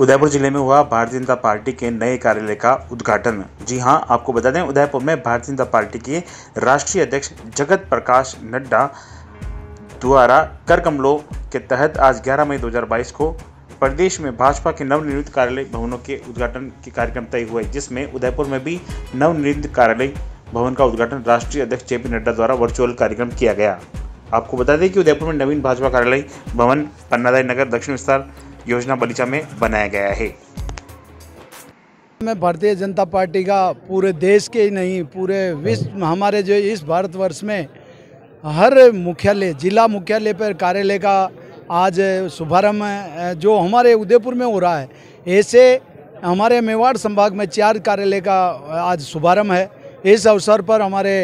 उदयपुर जिले में हुआ भारतीय जनता पार्टी के नए कार्यालय का उद्घाटन जी हां आपको बता दें उदयपुर में भारतीय जनता पार्टी के राष्ट्रीय अध्यक्ष जगत प्रकाश नड्डा द्वारा कर कमलों के तहत आज 11 मई 2022 को प्रदेश में भाजपा के नवनिर्मित कार्यालय भवनों के उद्घाटन के कार्यक्रम तय हुए जिसमें उदयपुर में भी नवनिर्मित कार्यालय भवन का उद्घाटन राष्ट्रीय अध्यक्ष जेपी नड्डा द्वारा वर्चुअल कार्यक्रम किया गया आपको बता दें कि उदयपुर में नवीन भाजपा कार्यालय भवन पन्नादाई नगर दक्षिण विस्तार योजना बलीचा में बनाया गया है मैं भारतीय जनता पार्टी का पूरे देश के ही नहीं पूरे विश्व हमारे जो इस भारतवर्ष में हर मुख्यालय जिला मुख्यालय पर कार्यालय का आज शुभारम्भ जो हमारे उदयपुर में हो रहा है ऐसे हमारे मेवाड़ संभाग में चार कार्यालय का आज शुभारंभ है इस अवसर पर हमारे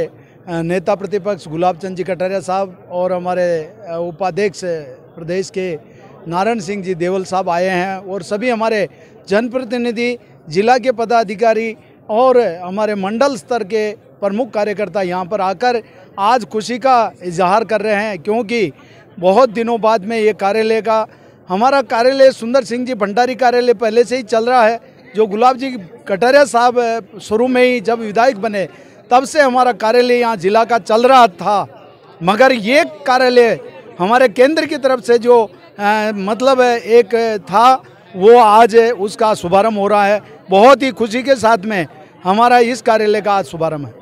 नेता प्रतिपक्ष गुलाब चंद जी कटारिया साहब और हमारे उपाध्यक्ष प्रदेश के नारायण सिंह जी देवल साहब आए हैं और सभी हमारे जनप्रतिनिधि जिला के पदाधिकारी और हमारे मंडल स्तर के प्रमुख कार्यकर्ता यहाँ पर आकर आज खुशी का इजहार कर रहे हैं क्योंकि बहुत दिनों बाद में ये कार्यालय का हमारा कार्यालय सुंदर सिंह जी भंडारी कार्यालय पहले से ही चल रहा है जो गुलाब जी कटारिया साहब शुरू में ही जब विधायक बने तब से हमारा कार्यालय यहाँ जिला का चल रहा था मगर ये कार्यालय हमारे केंद्र की तरफ से जो मतलब एक था वो आज उसका शुभारम्भ हो रहा है बहुत ही खुशी के साथ में हमारा इस कार्यालय का आज शुभारंभ है